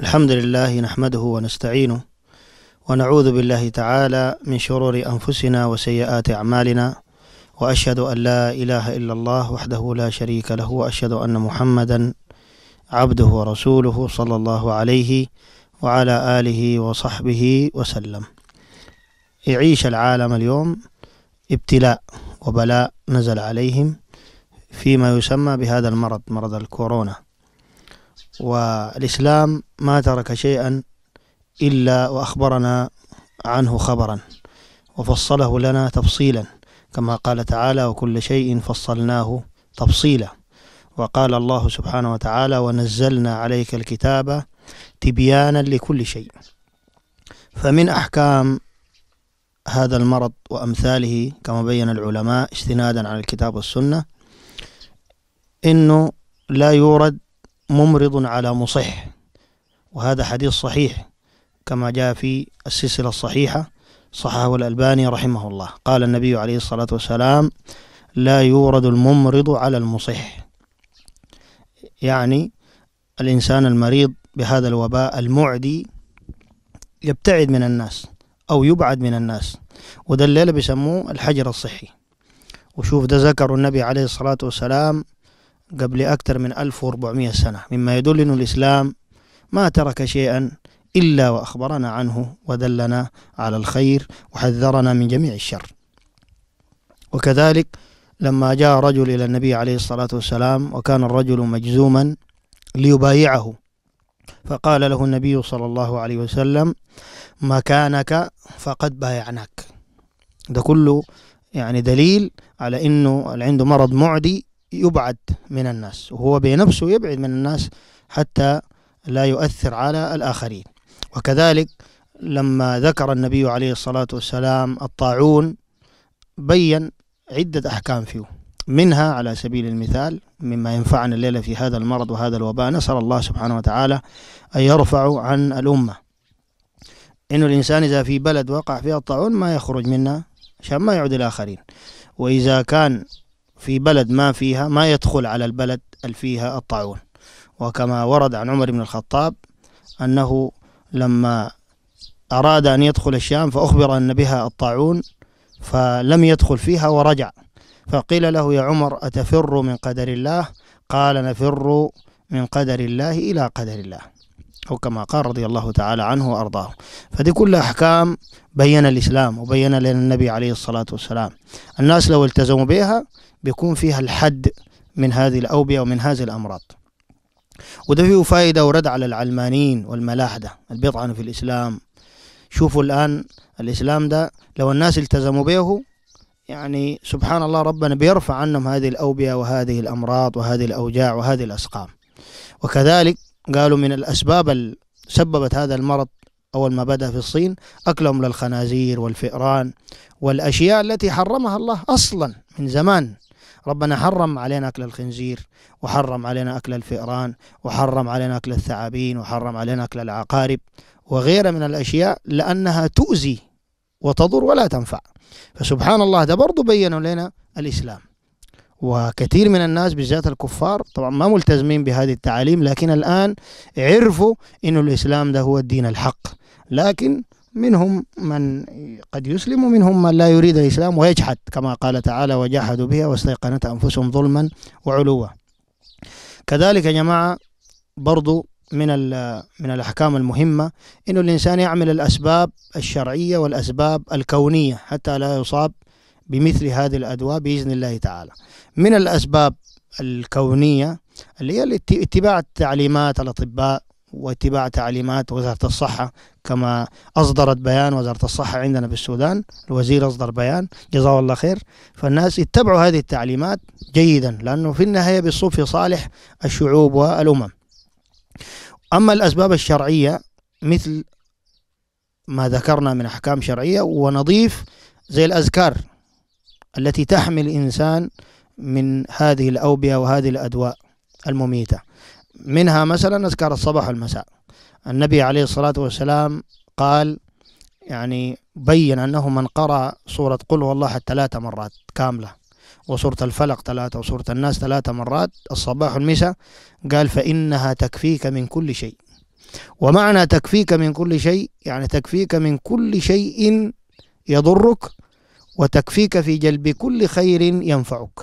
الحمد لله نحمده ونستعينه ونعوذ بالله تعالى من شرور أنفسنا وسيئات أعمالنا وأشهد أن لا إله إلا الله وحده لا شريك له وأشهد أن محمدا عبده ورسوله صلى الله عليه وعلى آله وصحبه وسلم يعيش العالم اليوم ابتلاء وبلاء نزل عليهم فيما يسمى بهذا المرض مرض الكورونا والإسلام ما ترك شيئا إلا وأخبرنا عنه خبرا وفصله لنا تفصيلا كما قال تعالى وكل شيء فصلناه تفصيلا وقال الله سبحانه وتعالى ونزلنا عليك الكتاب تبيانا لكل شيء فمن أحكام هذا المرض وأمثاله كما بين العلماء استنادا على الكتاب والسنة أنه لا يورد ممرض على مصح وهذا حديث صحيح كما جاء في السلسلة الصحيحة صححه الألباني رحمه الله قال النبي عليه الصلاة والسلام لا يورد الممرض على المصح يعني الإنسان المريض بهذا الوباء المعدي يبتعد من الناس أو يبعد من الناس وده الليلة بيسموه الحجر الصحي وشوف ده ذكر النبي عليه الصلاة والسلام قبل أكثر من 1400 سنة مما يدل أن الإسلام ما ترك شيئا إلا وأخبرنا عنه ودلنا على الخير وحذرنا من جميع الشر وكذلك لما جاء رجل إلى النبي عليه الصلاة والسلام وكان الرجل مجزوما ليبايعه فقال له النبي صلى الله عليه وسلم مكانك فقد بايعناك ده كله يعني دليل على انه اللي عنده مرض معدي يبعد من الناس وهو بنفسه يبعد من الناس حتى لا يؤثر على الآخرين وكذلك لما ذكر النبي عليه الصلاة والسلام الطاعون بين عدة أحكام فيه منها على سبيل المثال مما ينفعنا الليلة في هذا المرض وهذا الوباء نسأل الله سبحانه وتعالى أن يرفع عن الأمة إنه الإنسان إذا في بلد وقع فيها الطاعون ما يخرج منها عشان ما يعود الآخرين وإذا كان في بلد ما فيها ما يدخل على البلد اللي فيها الطاعون وكما ورد عن عمر بن الخطاب أنه لما أراد أن يدخل الشام فأخبر أن بها الطاعون فلم يدخل فيها ورجع فقيل له يا عمر أتفر من قدر الله قال نفر من قدر الله إلى قدر الله أو كما قال رضي الله تعالى عنه وأرضاه فدي كل أحكام بين الإسلام وبين لنا النبي عليه الصلاة والسلام الناس لو التزموا بها بيكون فيها الحد من هذه الأوبية ومن هذه الأمراض وده فيه فائدة ورد على العلمانيين والملاحدة بيطعنوا في الإسلام شوفوا الآن الإسلام ده لو الناس التزموا به يعني سبحان الله ربنا بيرفع عنهم هذه الأوبية وهذه الأمراض وهذه الأوجاع وهذه الأسقام وكذلك قالوا من الأسباب اللي سببت هذا المرض أول ما بدأ في الصين أكلهم للخنازير والفئران والأشياء التي حرمها الله أصلا من زمان ربنا حرم علينا أكل الخنزير وحرم علينا أكل الفئران وحرم علينا أكل الثعابين وحرم علينا أكل العقارب وغيرها من الأشياء لأنها تؤذي وتضر ولا تنفع فسبحان الله ده برضه بينوا لنا الإسلام وكثير من الناس بالذات الكفار طبعا ما ملتزمين بهذه التعاليم لكن الآن عرفوا أن الإسلام ده هو الدين الحق لكن منهم من قد يسلم ومنهم من لا يريد الإسلام ويجحد كما قال تعالى وجحدوا بها واستيقنت أنفسهم ظلما وعلوا كذلك يا جماعة برضو من من الأحكام المهمة إنه الإنسان يعمل الأسباب الشرعية والأسباب الكونية حتى لا يصاب بمثل هذه الأدواء بإذن الله تعالى من الأسباب الكونية اللي هي اتباع التعليمات الأطباء واتباع تعليمات وزارة الصحة كما أصدرت بيان وزارة الصحة عندنا في السودان الوزير أصدر بيان جزاه الله خير فالناس اتبعوا هذه التعليمات جيدا لأنه في النهاية بالصوف في صالح الشعوب والأمم أما الأسباب الشرعية مثل ما ذكرنا من أحكام شرعية ونضيف زي الأذكار التي تحمي الإنسان من هذه الأوبئة وهذه الأدواء المميتة منها مثلا أذكار الصباح والمساء النبي عليه الصلاة والسلام قال يعني بين أنه من قرأ سورة قل هو الله ثلاث مرات كاملة وسورة الفلق ثلاثة وسورة الناس ثلاثة مرات الصباح والمساء قال فإنها تكفيك من كل شيء ومعنى تكفيك من كل شيء يعني تكفيك من كل شيء يضرك وتكفيك في جلب كل خير ينفعك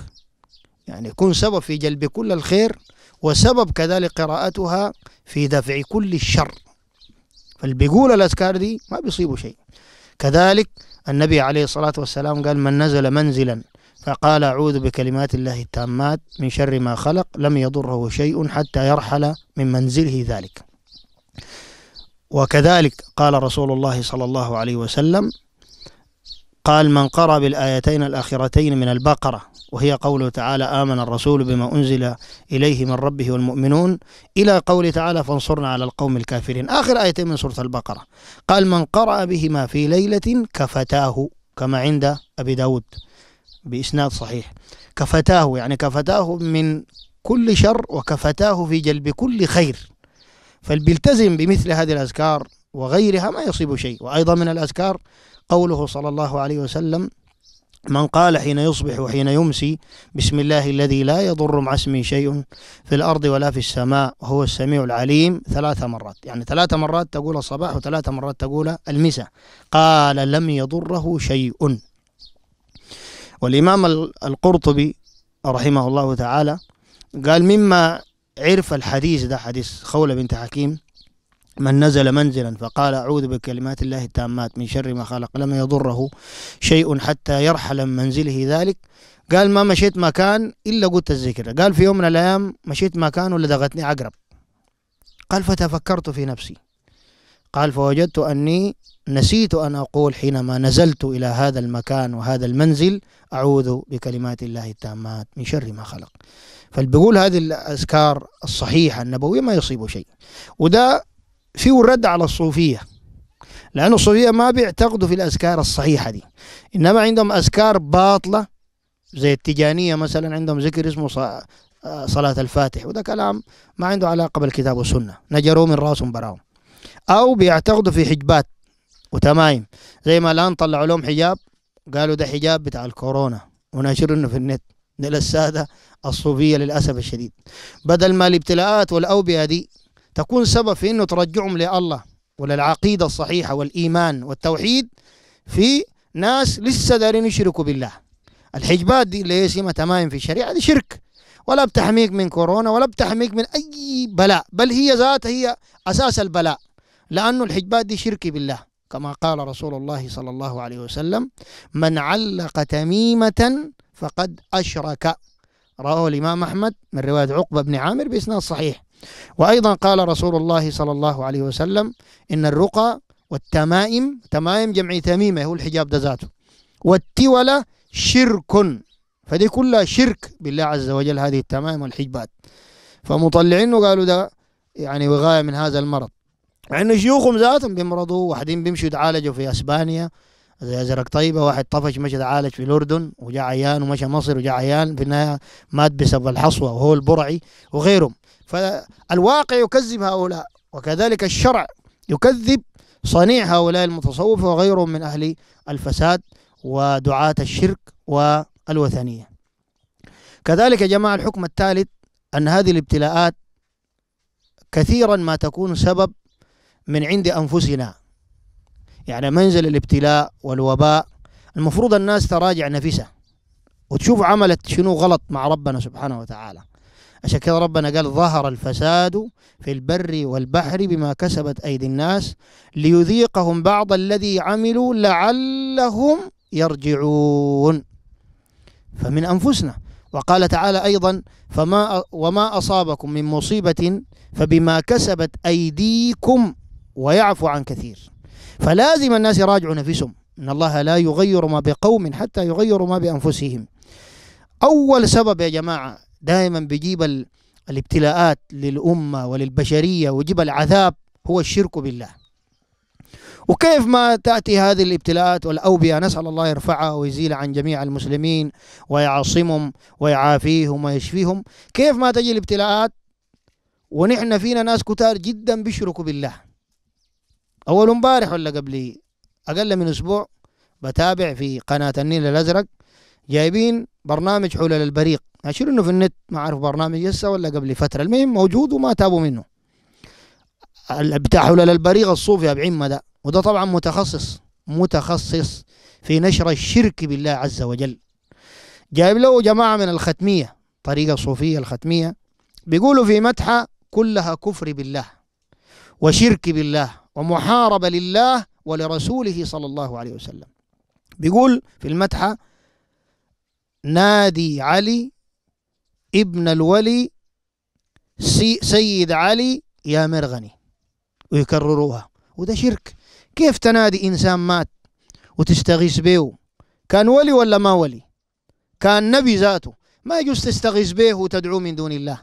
يعني كن سبب في جلب كل الخير وسبب كذلك قراءتها في دفع كل الشر فاللي الأذكار دي ما بيصيبوا شيء كذلك النبي عليه الصلاة والسلام قال من نزل منزلا فقال أعوذ بكلمات الله التامات من شر ما خلق لم يضره شيء حتى يرحل من منزله ذلك وكذلك قال رسول الله صلى الله عليه وسلم قال من قرأ بالآيتين الأخرتين من البقرة وهي قوله تعالى آمن الرسول بما أنزل إليه من ربه والمؤمنون إلى قوله تعالى فانصرنا على القوم الكافرين آخر آيتين من سورة البقرة قال من قرأ بهما في ليلة كفتاه كما عند أبي داود بإسناد صحيح كفتاه يعني كفتاه من كل شر وكفتاه في جلب كل خير فالبيلتزم بمثل هذه الأذكار وغيرها ما يصيب شيء وأيضا من الأذكار قوله صلى الله عليه وسلم من قال حين يصبح وحين يمسي بسم الله الذي لا يضر مع اسمه شيء في الأرض ولا في السماء وهو السميع العليم ثلاث مرات يعني ثلاث مرات تقول الصباح وثلاث مرات تقول المساء قال لم يضره شيء والإمام القرطبي رحمه الله تعالى قال مما عرف الحديث ده حديث خولة بنت حكيم من نزل منزلا فقال أعوذ بكلمات الله التامات من شر ما خلق لم يضره شيء حتى يرحل من منزله ذلك قال ما مشيت مكان إلا قلت الذكر قال في يوم من الأيام مشيت مكان ولدغتني عقرب قال فتفكرت في نفسي قال فوجدت أني نسيت أن أقول حينما نزلت إلى هذا المكان وهذا المنزل أعوذ بكلمات الله التامات من شر ما خلق فالبقول هذه الأذكار الصحيحة النبوية ما يصيبه شيء وده في الرد على الصوفية لأن الصوفية ما بيعتقدوا في الأذكار الصحيحة دي إنما عندهم أذكار باطلة زي التجانية مثلا عندهم ذكر اسمه آه، صلاة الفاتح وده كلام ما عنده علاقة بالكتاب والسنة نجروا من راسهم براهم أو بيعتقدوا في حجبات وتمايم زي ما الآن طلعوا لهم حجاب قالوا ده حجاب بتاع الكورونا وناشروا إنه في النت للسادة الصوفية للأسف الشديد بدل ما الابتلاءات والأوبئة دي تكون سبب في انه ترجعهم لله وللعقيده الصحيحه والايمان والتوحيد في ناس لسه دارين يشركوا بالله الحجبات دي اللي هي تمام تمايم في الشريعه دي شرك ولا بتحميك من كورونا ولا بتحميك من اي بلاء بل هي ذاتها هي اساس البلاء لانه الحجبات دي شرك بالله كما قال رسول الله صلى الله عليه وسلم من علق تميمه فقد اشرك رواه الامام احمد من روايه عقبه بن عامر باسناد صحيح وأيضا قال رسول الله صلى الله عليه وسلم إن الرقى والتمائم تمائم جمع تميمة هو الحجاب ده ذاته والتولة شرك فدي كلها شرك بالله عز وجل هذه التمائم والحجبات فمطلعينه قالوا ده يعني وغاية من هذا المرض مع يعني انه شيوخهم ذاتهم بيمرضوا واحدين بيمشوا يتعالجوا في اسبانيا زي ازرق طيبه واحد طفش مشى تعالج في الاردن وجاء عيان ومشى مصر وجاء عيان في النهايه مات بسبب الحصوه وهو البرعي وغيرهم فالواقع يكذب هؤلاء وكذلك الشرع يكذب صنيع هؤلاء المتصوفة وغيرهم من أهل الفساد ودعاة الشرك والوثنية كذلك جماعة الحكم الثالث أن هذه الابتلاءات كثيرا ما تكون سبب من عند أنفسنا يعني منزل الابتلاء والوباء المفروض الناس تراجع نفسها وتشوف عملت شنو غلط مع ربنا سبحانه وتعالى عشان كده ربنا قال ظهر الفساد في البر والبحر بما كسبت أيدي الناس ليذيقهم بعض الذي عملوا لعلهم يرجعون فمن أنفسنا وقال تعالى أيضا فما وما أصابكم من مصيبة فبما كسبت أيديكم ويعفو عن كثير فلازم الناس يراجعوا نفسهم إن الله لا يغير ما بقوم حتى يغيروا ما بأنفسهم أول سبب يا جماعة دائما بيجيب الابتلاءات للأمة وللبشرية ويجيب العذاب هو الشرك بالله وكيف ما تأتي هذه الابتلاءات والأوبئة نسأل الله يرفعها ويزيل عن جميع المسلمين ويعصمهم ويعافيهم ويشفيهم كيف ما تجي الابتلاءات ونحن فينا ناس كتار جدا بيشركوا بالله أول امبارح ولا قبل أقل من أسبوع بتابع في قناة النيل الأزرق جايبين برنامج حول البريق ناشر انه في النت ما اعرف برنامج هسه ولا قبل فتره المهم موجود وما تابوا منه بتاع حول البريق الصوفي ابو عمه ده وده طبعا متخصص متخصص في نشر الشرك بالله عز وجل جايب له جماعه من الختميه طريقه صوفيه الختميه بيقولوا في مدحه كلها كفر بالله وشرك بالله ومحاربه لله ولرسوله صلى الله عليه وسلم بيقول في المدحه نادي علي ابن الولي سي سيد علي يا مرغني ويكرروها وده شرك كيف تنادي إنسان مات وتستغيث به كان ولي ولا ما ولي كان نبي ذاته ما يجوز تستغيث به وتدعو من دون الله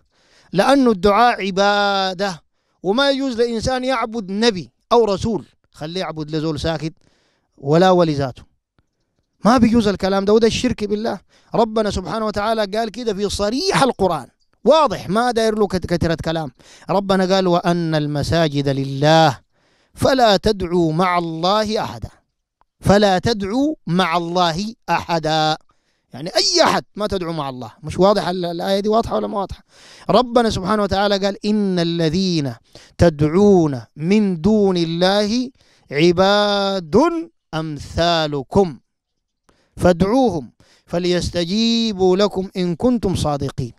لأنه الدعاء عبادة وما يجوز لإنسان يعبد نبي أو رسول خليه يعبد لزول ساكت ولا ولي ذاته ما بيجوز الكلام ده وده الشرك بالله ربنا سبحانه وتعالى قال كده في صريح القرآن واضح ما داير له كثرة كلام ربنا قال وأن المساجد لله فلا تدعوا مع الله أحدا فلا تدعوا مع الله أحدا يعني أي أحد ما تدعو مع الله مش واضح الآية دي واضحة ولا ما واضحة ربنا سبحانه وتعالى قال إن الذين تدعون من دون الله عباد أمثالكم فادعوهم فليستجيبوا لكم إن كنتم صادقين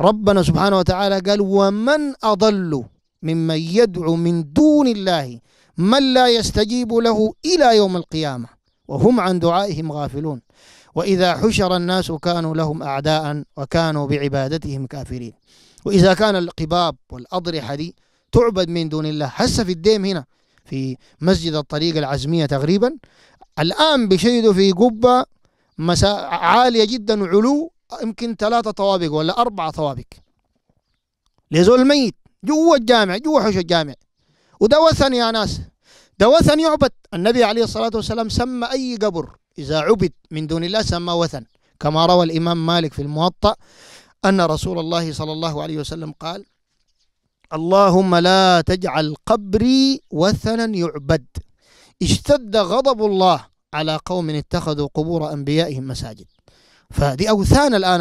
ربنا سبحانه وتعالى قال ومن أضل ممن يدعو من دون الله من لا يستجيب له إلى يوم القيامة وهم عن دعائهم غافلون وإذا حشر الناس كانوا لهم أعداء وكانوا بعبادتهم كافرين وإذا كان القباب والأضرحة دي تعبد من دون الله هسه في الديم هنا في مسجد الطريق العزمية تقريبا الآن بيشيدوا في قبة مسا... عالية جدا وعلو يمكن ثلاثة طوابق ولا أربعة طوابق لزول ميت جوا الجامع جوا حوش الجامع وده وثن يا ناس ده وثن يعبد النبي عليه الصلاة والسلام سمى أي قبر إذا عبد من دون الله سمى وثن كما روى الإمام مالك في الموطأ أن رسول الله صلى الله عليه وسلم قال اللهم لا تجعل قبري وثنا يعبد اشتد غضب الله على قوم اتخذوا قبور أنبيائهم مساجد فدي أوثان الآن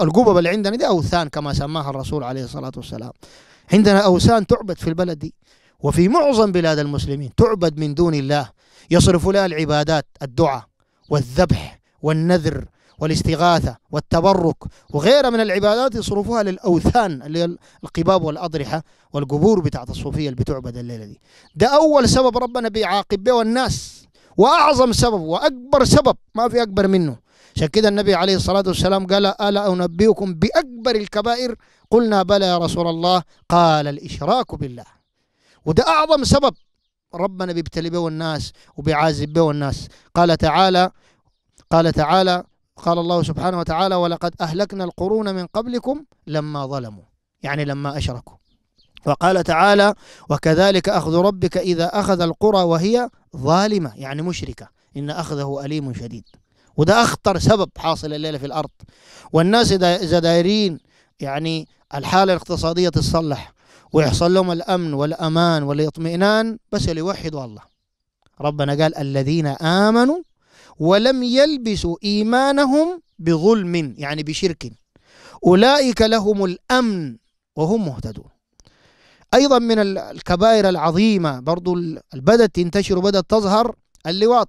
القبب اللي عندنا دي أوثان كما سماها الرسول عليه الصلاة والسلام عندنا أوثان تعبد في البلد دي وفي معظم بلاد المسلمين تعبد من دون الله يصرف لها العبادات الدعاء والذبح والنذر والاستغاثة والتبرك وغيرها من العبادات يصرفوها للأوثان اللي هي القباب والأضرحة والقبور بتاعت الصوفية اللي بتعبد الليلة دي ده أول سبب ربنا بيعاقب به الناس وأعظم سبب وأكبر سبب ما في أكبر منه عشان كده النبي عليه الصلاة والسلام قال ألا أنبئكم بأكبر الكبائر قلنا بلى يا رسول الله قال الإشراك بالله وده أعظم سبب ربنا بيبتلي به الناس وبيعازب به الناس قال تعالى قال تعالى قال الله سبحانه وتعالى ولقد أهلكنا القرون من قبلكم لما ظلموا يعني لما أشركوا وقال تعالى وكذلك أخذ ربك إذا أخذ القرى وهي ظالمة يعني مشركة إن أخذه أليم شديد وده أخطر سبب حاصل الليلة في الأرض والناس إذا دايرين يعني الحالة الاقتصادية تتصلح ويحصل لهم الأمن والأمان والاطمئنان بس اللي يوحدوا الله ربنا قال الذين آمنوا ولم يلبسوا إيمانهم بظلم يعني بشرك أولئك لهم الأمن وهم مهتدون أيضا من الكبائر العظيمة برضو بدأت تنتشر وبدأت تظهر اللواط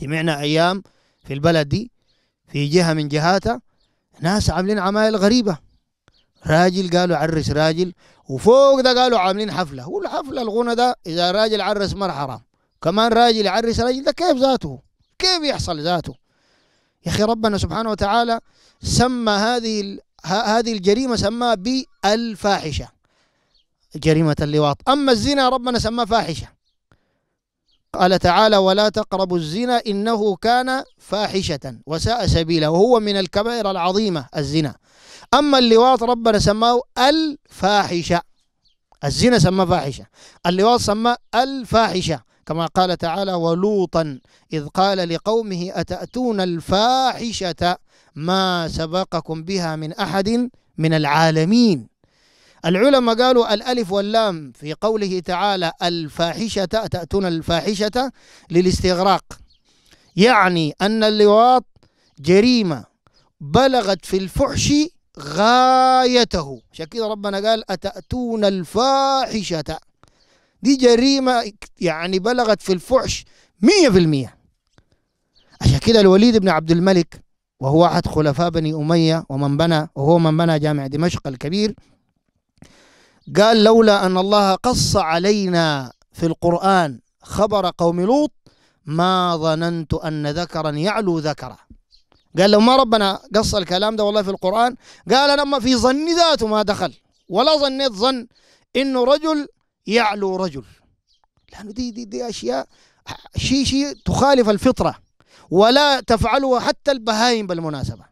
سمعنا أيام في البلد دي في جهة من جهاتها ناس عاملين عمايل غريبة راجل قالوا عرس راجل وفوق ده قالوا عاملين حفلة والحفلة الغنى ده إذا راجل عرس مر حرام كمان راجل يعرس راجل ده كيف ذاته كيف يحصل ذاته يا أخي ربنا سبحانه وتعالى سمى هذه هذه الجريمة سماها بالفاحشة جريمة اللواط أما الزنا ربنا سماه فاحشة قال تعالى ولا تقربوا الزنا إنه كان فاحشة وساء سبيلا وهو من الكبائر العظيمة الزنا أما اللواط ربنا سماه الفاحشة الزنا سماه فاحشة اللواط سماه الفاحشة كما قال تعالى ولوطا إذ قال لقومه أتأتون الفاحشة ما سبقكم بها من أحد من العالمين العلماء قالوا الألف واللام في قوله تعالى الفاحشة أتأتون الفاحشة للاستغراق يعني أن اللواط جريمة بلغت في الفحش غايته عشان كده ربنا قال أتأتون الفاحشة دي جريمة يعني بلغت في الفحش مية في المية عشان كده الوليد بن عبد الملك وهو أحد خلفاء بني أمية ومن بنى وهو من بنى جامع دمشق الكبير قال لولا أن الله قص علينا في القرآن خبر قوم لوط ما ظننت أن ذكرا يعلو ذكرا قال لو ما ربنا قص الكلام ده والله في القرآن قال لما في ظن ذاته ما دخل ولا ظنيت ظن إنه رجل يعلو رجل لأنه دي, دي, دي أشياء شيء شيء تخالف الفطرة ولا تفعلها حتى البهايم بالمناسبة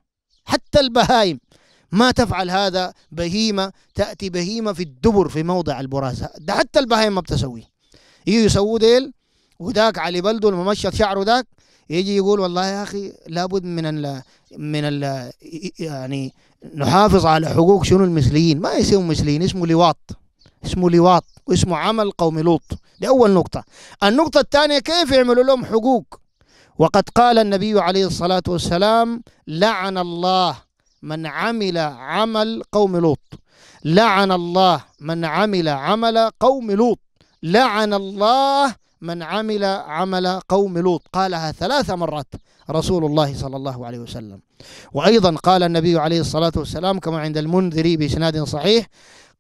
حتى البهايم ما تفعل هذا بهيمة تأتي بهيمة في الدبر في موضع البراز ده حتى البهايم ما بتسويه يجي يسووا ديل وذاك علي بلده الممشط شعره ذاك يجي يقول والله يا اخي لابد من الـ من الـ يعني نحافظ على حقوق شنو المثليين ما يسموا مثليين اسمه لواط اسمه لواط واسمه عمل قوم لوط دي أول نقطة النقطة الثانية كيف يعملوا لهم حقوق وقد قال النبي عليه الصلاة والسلام لعن الله من عمل عمل قوم لوط لعن الله من عمل عمل قوم لوط لعن الله من عمل عمل قوم لوط قالها ثلاث مرات رسول الله صلى الله عليه وسلم وأيضا قال النبي عليه الصلاة والسلام كما عند المنذري بإسناد صحيح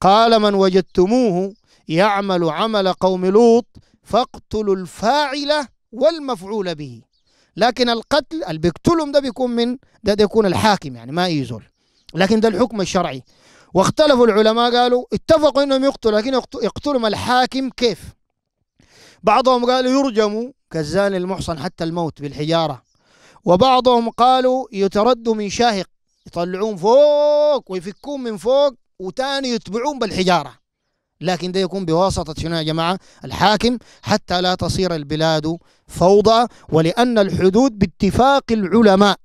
قال من وجدتموه يعمل عمل قوم لوط فاقتلوا الفاعل والمفعول به لكن القتل اللي بيقتلهم ده بيكون من ده, ده يكون الحاكم يعني ما يزول لكن ده الحكم الشرعي واختلفوا العلماء قالوا اتفقوا انهم يقتلوا لكن يقتلهم الحاكم كيف بعضهم قالوا يرجموا كالزاني المحصن حتى الموت بالحجارة وبعضهم قالوا يتردوا من شاهق يطلعون فوق ويفكون من فوق وتاني يتبعون بالحجارة لكن ده يكون بواسطة شنو يا جماعة الحاكم حتى لا تصير البلاد فوضى ولأن الحدود باتفاق العلماء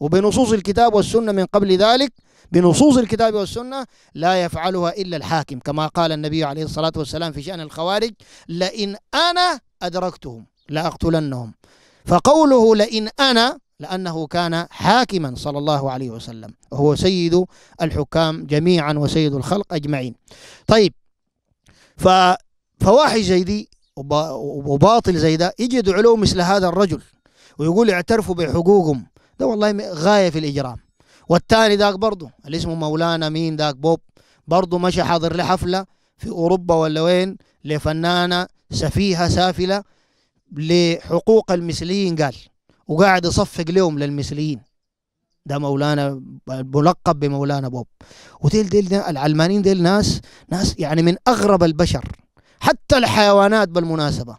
وبنصوص الكتاب والسنة من قبل ذلك بنصوص الكتاب والسنة لا يفعلها إلا الحاكم كما قال النبي عليه الصلاة والسلام في شأن الخوارج لئن أنا أدركتهم لأقتلنهم فقوله لئن أنا لأنه كان حاكما صلى الله عليه وسلم وهو سيد الحكام جميعا وسيد الخلق أجمعين طيب ففواحش زي دي وباطل زي ده يجي يدعو له مثل هذا الرجل ويقول اعترفوا بحقوقهم ده والله غايه في الاجرام والثاني ذاك برضه اللي اسمه مولانا مين ذاك بوب برضه مشى حاضر لحفله في اوروبا ولا وين لفنانه سفيهه سافله لحقوق المثليين قال وقاعد يصفق لهم للمثليين ده مولانا ملقب بمولانا بوب وديل ديل العلمانيين ديل ناس ناس يعني من اغرب البشر حتى الحيوانات بالمناسبه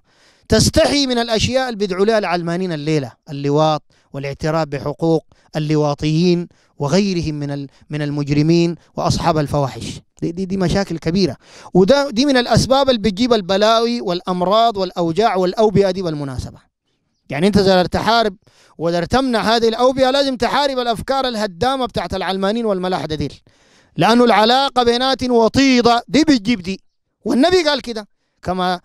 تستحي من الاشياء اللي بيدعوا لها العلمانيين الليله اللواط والاعتراف بحقوق اللواطيين وغيرهم من من المجرمين واصحاب الفواحش دي, دي, دي مشاكل كبيره وده دي من الاسباب اللي بتجيب البلاوي والامراض والاوجاع والاوبئه دي بالمناسبه يعني انت اذا تحارب وقدر تمنع هذه الاوبئه لازم تحارب الافكار الهدامه بتاعت العلمانيين والملاحده دي لانه العلاقه بينات وطيده دي بتجيب دي والنبي قال كده كما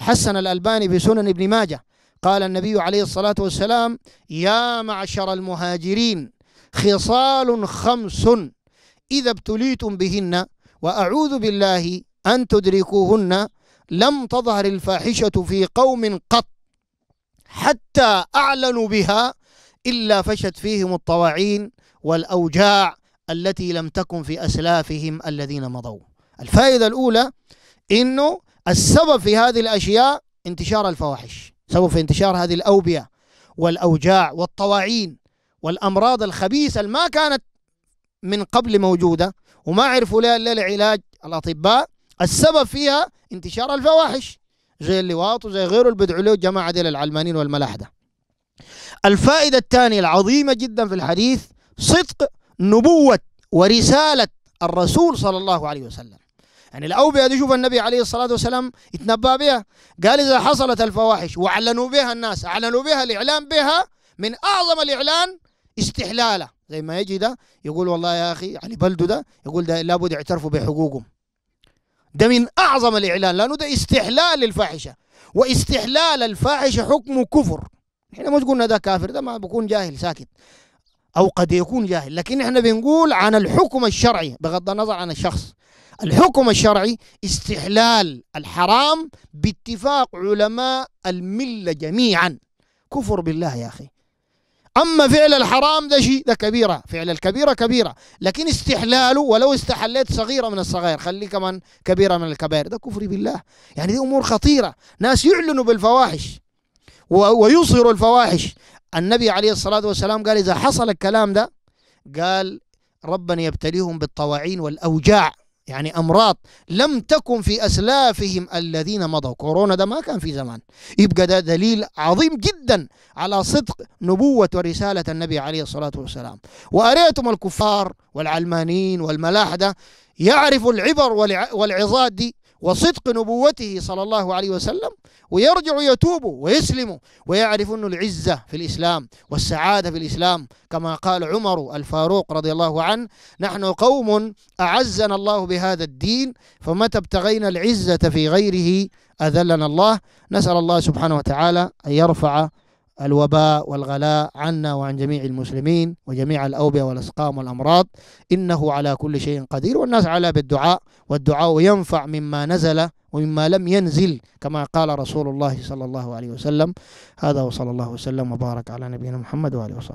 حسن الالباني في سنن ابن ماجه قال النبي عليه الصلاه والسلام يا معشر المهاجرين خصال خمس اذا ابتليتم بهن واعوذ بالله ان تدركوهن لم تظهر الفاحشه في قوم قط حتى أعلنوا بها إلا فشت فيهم الطواعين والأوجاع التي لم تكن في أسلافهم الذين مضوا الفائدة الأولى إنه السبب في هذه الأشياء انتشار الفواحش سبب في انتشار هذه الأوبية والأوجاع والطواعين والأمراض الخبيثة اللي ما كانت من قبل موجودة وما عرفوا لها إلا العلاج الأطباء السبب فيها انتشار الفواحش زي اللواط وزي غيره اللي بدعوا له جماعة ديل العلمانيين والملاحدة الفائدة الثانية العظيمة جدا في الحديث صدق نبوة ورسالة الرسول صلى الله عليه وسلم يعني الأوبئة دي شوف النبي عليه الصلاة والسلام يتنبأ بها قال إذا حصلت الفواحش وأعلنوا بها الناس أعلنوا بها الإعلان بها من أعظم الإعلان استحلالة زي ما يجي ده يقول والله يا أخي يعني بلده ده يقول ده لابد يعترفوا بحقوقهم ده من أعظم الإعلان لأنه ده استحلال للفاحشة واستحلال الفاحشة حكمه كفر احنا مش قلنا ده كافر ده ما بكون جاهل ساكت أو قد يكون جاهل لكن احنا بنقول عن الحكم الشرعي بغض النظر عن الشخص الحكم الشرعي استحلال الحرام باتفاق علماء الملة جميعا كفر بالله يا أخي أما فعل الحرام ده شيء ده كبيرة فعل الكبيرة كبيرة لكن استحلاله ولو استحليت صغيرة من الصغير خليه كمان كبيرة من الكبائر ده كفر بالله يعني دي أمور خطيرة ناس يعلنوا بالفواحش ويظهروا الفواحش النبي عليه الصلاة والسلام قال إذا حصل الكلام ده قال ربنا يبتليهم بالطواعين والأوجاع يعني أمراض لم تكن في أسلافهم الذين مضوا كورونا ده ما كان في زمان يبقى ده دليل عظيم جدا على صدق نبوة ورسالة النبي عليه الصلاة والسلام وأريتم الكفار والعلمانيين والملاحدة يعرفوا العبر والعظات دي وصدق نبوته صلى الله عليه وسلم ويرجع يتوب ويسلم ويعرف أن العزة في الإسلام والسعادة في الإسلام كما قال عمر الفاروق رضي الله عنه نحن قوم أعزنا الله بهذا الدين فمتى ابتغينا العزة في غيره أذلنا الله نسأل الله سبحانه وتعالى أن يرفع الوباء والغلاء عنا وعن جميع المسلمين وجميع الأوبئة والأسقام والأمراض إنه على كل شيء قدير والناس على بالدعاء والدعاء ينفع مما نزل ومما لم ينزل كما قال رسول الله صلى الله عليه وسلم هذا وصلى الله وسلم وبارك على نبينا محمد وآله وصحبه